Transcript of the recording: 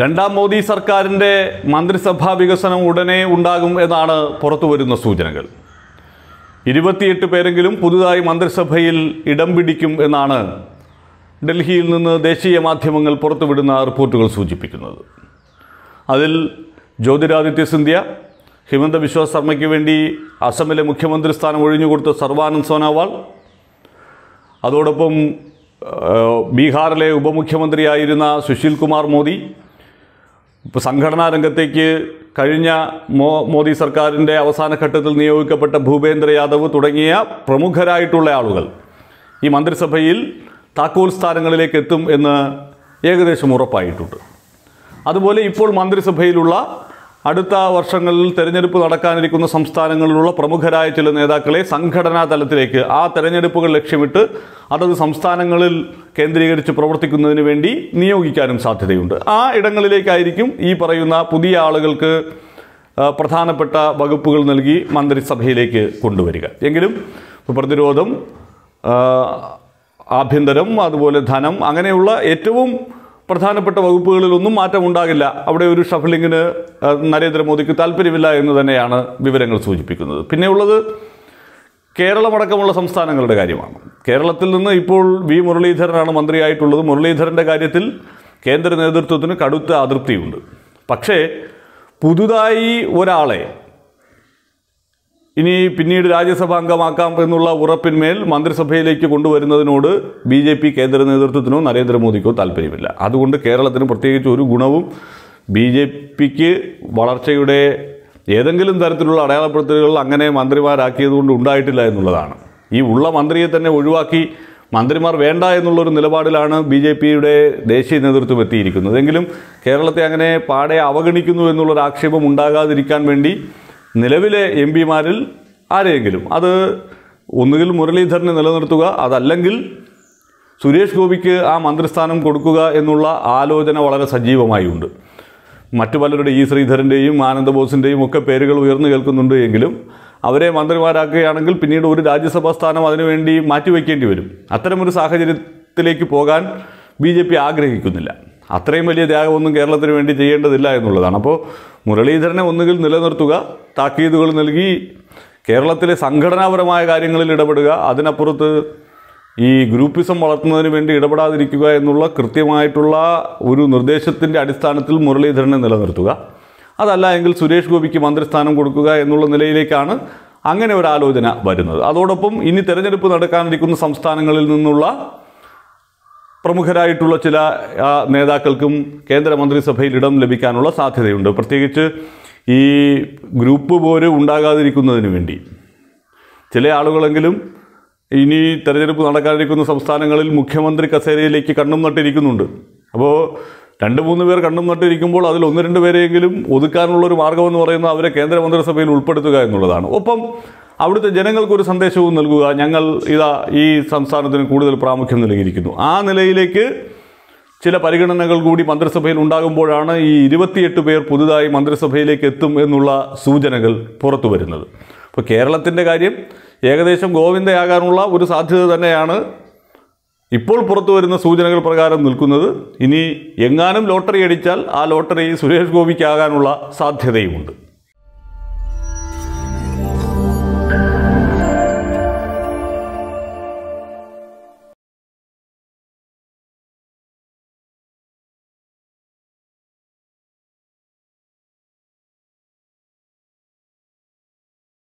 രണ്ടാം മോദി സർക്കാരിൻ്റെ മന്ത്രിസഭാ വികസനം ഉടനെ ഉണ്ടാകും എന്നാണ് പുറത്തു വരുന്ന സൂചനകൾ ഇരുപത്തിയെട്ട് പേരെങ്കിലും പുതുതായി മന്ത്രിസഭയിൽ ഇടം പിടിക്കും എന്നാണ് ഡൽഹിയിൽ നിന്ന് ദേശീയ മാധ്യമങ്ങൾ പുറത്തുവിടുന്ന റിപ്പോർട്ടുകൾ സൂചിപ്പിക്കുന്നത് അതിൽ ജ്യോതിരാദിത്യ സിന്ധ്യ ഹിമന്ത ബിശ്വ ശർമ്മയ്ക്ക് വേണ്ടി അസമിലെ മുഖ്യമന്ത്രി സ്ഥാനം ഒഴിഞ്ഞുകൊടുത്ത സർവാനന്ദ് സോനോവാൾ അതോടൊപ്പം ബീഹാറിലെ ഉപമുഖ്യമന്ത്രിയായിരുന്ന സുശീൽ കുമാർ മോദി ഇപ്പോൾ സംഘടനാ രംഗത്തേക്ക് കഴിഞ്ഞ മോ മോദി സർക്കാരിൻ്റെ അവസാന ഘട്ടത്തിൽ നിയോഗിക്കപ്പെട്ട ഭൂപേന്ദ്ര യാദവ് തുടങ്ങിയ പ്രമുഖരായിട്ടുള്ള ആളുകൾ ഈ മന്ത്രിസഭയിൽ താക്കോൽ സ്ഥാനങ്ങളിലേക്ക് എത്തും എന്ന് ഏകദേശം ഉറപ്പായിട്ടുണ്ട് അതുപോലെ ഇപ്പോൾ മന്ത്രിസഭയിലുള്ള അടുത്ത വർഷങ്ങളിൽ തെരഞ്ഞെടുപ്പ് നടക്കാനിരിക്കുന്ന സംസ്ഥാനങ്ങളിലുള്ള പ്രമുഖരായ ചില നേതാക്കളെ സംഘടനാ തലത്തിലേക്ക് ആ തെരഞ്ഞെടുപ്പുകൾ ലക്ഷ്യമിട്ട് അതത് സംസ്ഥാനങ്ങളിൽ കേന്ദ്രീകരിച്ച് പ്രവർത്തിക്കുന്നതിന് വേണ്ടി നിയോഗിക്കാനും സാധ്യതയുണ്ട് ആ ഇടങ്ങളിലേക്കായിരിക്കും ഈ പറയുന്ന പുതിയ ആളുകൾക്ക് പ്രധാനപ്പെട്ട വകുപ്പുകൾ നൽകി മന്ത്രിസഭയിലേക്ക് കൊണ്ടുവരിക എങ്കിലും പ്രതിരോധം ആഭ്യന്തരം അതുപോലെ ധനം അങ്ങനെയുള്ള ഏറ്റവും പ്രധാനപ്പെട്ട വകുപ്പുകളിലൊന്നും മാറ്റമുണ്ടാകില്ല അവിടെ ഒരു ഷഫ്ലിങ്ങിന് നരേന്ദ്രമോദിക്ക് താല്പര്യമില്ല എന്ന് തന്നെയാണ് വിവരങ്ങൾ സൂചിപ്പിക്കുന്നത് പിന്നെയുള്ളത് കേരളമടക്കമുള്ള സംസ്ഥാനങ്ങളുടെ കാര്യമാണ് കേരളത്തിൽ നിന്ന് ഇപ്പോൾ വി മുരളീധരനാണ് മന്ത്രിയായിട്ടുള്ളത് മുരളീധരൻ്റെ കാര്യത്തിൽ കേന്ദ്ര നേതൃത്വത്തിന് കടുത്ത അതൃപ്തിയുണ്ട് പക്ഷേ പുതുതായി ഒരാളെ ഇനി പിന്നീട് രാജ്യസഭ അംഗമാക്കാം എന്നുള്ള ഉറപ്പിന്മേൽ മന്ത്രിസഭയിലേക്ക് കൊണ്ടുവരുന്നതിനോട് ബി ജെ പി കേന്ദ്ര നേതൃത്വത്തിനോ നരേന്ദ്രമോദിക്കോ താല്പര്യമില്ല അതുകൊണ്ട് കേരളത്തിന് പ്രത്യേകിച്ച് ഒരു ഗുണവും ബി ജെ പിക്ക് വളർച്ചയുടെ ഏതെങ്കിലും തരത്തിലുള്ള അടയാളപ്പെടുത്തലുകൾ അങ്ങനെ കൊണ്ട് ഉണ്ടായിട്ടില്ല എന്നുള്ളതാണ് ഈ ഉള്ള മന്ത്രിയെ തന്നെ ഒഴിവാക്കി മന്ത്രിമാർ വേണ്ട എന്നുള്ളൊരു നിലപാടിലാണ് ബി ജെ പിയുടെ ദേശീയ നേതൃത്വം എത്തിയിരിക്കുന്നത് എങ്കിലും കേരളത്തെ അങ്ങനെ പാടെ അവഗണിക്കുന്നു എന്നുള്ളൊരു ആക്ഷേപം ഉണ്ടാകാതിരിക്കാൻ വേണ്ടി നിലവിലെ എം പിമാരിൽ ആരെയെങ്കിലും അത് ഒന്നുകിൽ മുരളീധരനെ നിലനിർത്തുക അതല്ലെങ്കിൽ സുരേഷ് ഗോപിക്ക് ആ മന്ത്രിസ്ഥാനം കൊടുക്കുക എന്നുള്ള ആലോചന വളരെ സജീവമായി ഉണ്ട് മറ്റു പലരുടെ ഇ ശ്രീധരൻ്റെയും ആനന്ദബോസിൻ്റെയും ഒക്കെ പേരുകൾ ഉയർന്നു കേൾക്കുന്നുണ്ട് എങ്കിലും അവരെ മന്ത്രിമാരാക്കുകയാണെങ്കിൽ പിന്നീട് ഒരു രാജ്യസഭാ സ്ഥാനം അതിനുവേണ്ടി മാറ്റിവെക്കേണ്ടി വരും അത്തരമൊരു സാഹചര്യത്തിലേക്ക് പോകാൻ ബി ജെ പി ആഗ്രഹിക്കുന്നില്ല അത്രയും വലിയ ത്യാഗമൊന്നും കേരളത്തിന് വേണ്ടി ചെയ്യേണ്ടതില്ല എന്നുള്ളതാണ് അപ്പോൾ മുരളീധരനെ ഒന്നുകിൽ നിലനിർത്തുക താക്കീതുകൾ നൽകി കേരളത്തിലെ സംഘടനാപരമായ കാര്യങ്ങളിൽ ഇടപെടുക അതിനപ്പുറത്ത് ഈ ഗ്രൂപ്പിസം വളർത്തുന്നതിന് വേണ്ടി ഇടപെടാതിരിക്കുക എന്നുള്ള കൃത്യമായിട്ടുള്ള ഒരു നിർദ്ദേശത്തിൻ്റെ അടിസ്ഥാനത്തിൽ മുരളീധരനെ നിലനിർത്തുക അതല്ല എങ്കിൽ സുരേഷ് ഗോപിക്ക് മന്ത്രിസ്ഥാനം കൊടുക്കുക എന്നുള്ള നിലയിലേക്കാണ് അങ്ങനെ ഒരു ആലോചന വരുന്നത് അതോടൊപ്പം ഇനി തെരഞ്ഞെടുപ്പ് നടക്കാനിരിക്കുന്ന സംസ്ഥാനങ്ങളിൽ നിന്നുള്ള പ്രമുഖരായിട്ടുള്ള ചില നേതാക്കൾക്കും കേന്ദ്രമന്ത്രിസഭയിൽ ഇടം ലഭിക്കാനുള്ള സാധ്യതയുണ്ട് പ്രത്യേകിച്ച് ഈ ഗ്രൂപ്പ് പോര് ഉണ്ടാകാതിരിക്കുന്നതിന് വേണ്ടി ചില ആളുകളെങ്കിലും ഇനി തെരഞ്ഞെടുപ്പ് നടക്കാതിരിക്കുന്ന സംസ്ഥാനങ്ങളിൽ മുഖ്യമന്ത്രി കസേരയിലേക്ക് കണ്ണും നട്ടിരിക്കുന്നുണ്ട് അപ്പോൾ രണ്ട് മൂന്ന് പേർ കണ്ണും നട്ടിരിക്കുമ്പോൾ അതിൽ ഒന്ന് രണ്ട് പേരെയെങ്കിലും ഒതുക്കാനുള്ളൊരു മാർഗ്ഗമെന്ന് പറയുന്നത് അവരെ കേന്ദ്രമന്ത്രിസഭയിൽ ഉൾപ്പെടുത്തുക എന്നുള്ളതാണ് ഒപ്പം അവിടുത്തെ ജനങ്ങൾക്കൊരു സന്ദേശവും നൽകുക ഞങ്ങൾ ഇതാ ഈ സംസ്ഥാനത്തിന് കൂടുതൽ പ്രാമുഖ്യം നൽകിയിരിക്കുന്നു ആ നിലയിലേക്ക് ചില പരിഗണനകൾ കൂടി മന്ത്രിസഭയിൽ ഉണ്ടാകുമ്പോഴാണ് ഈ ഇരുപത്തിയെട്ട് പേർ പുതുതായി മന്ത്രിസഭയിലേക്ക് എത്തും എന്നുള്ള സൂചനകൾ പുറത്തു വരുന്നത് ഇപ്പോൾ കേരളത്തിൻ്റെ കാര്യം ഏകദേശം ഗോവിന്ദയാകാനുള്ള ഒരു സാധ്യത തന്നെയാണ് ഇപ്പോൾ പുറത്തു വരുന്ന സൂചനകൾ പ്രകാരം നിൽക്കുന്നത് ഇനി എങ്ങാനും ലോട്ടറി അടിച്ചാൽ ആ ലോട്ടറി സുരേഷ് ഗോപിക്കാകാനുള്ള സാധ്യതയുമുണ്ട്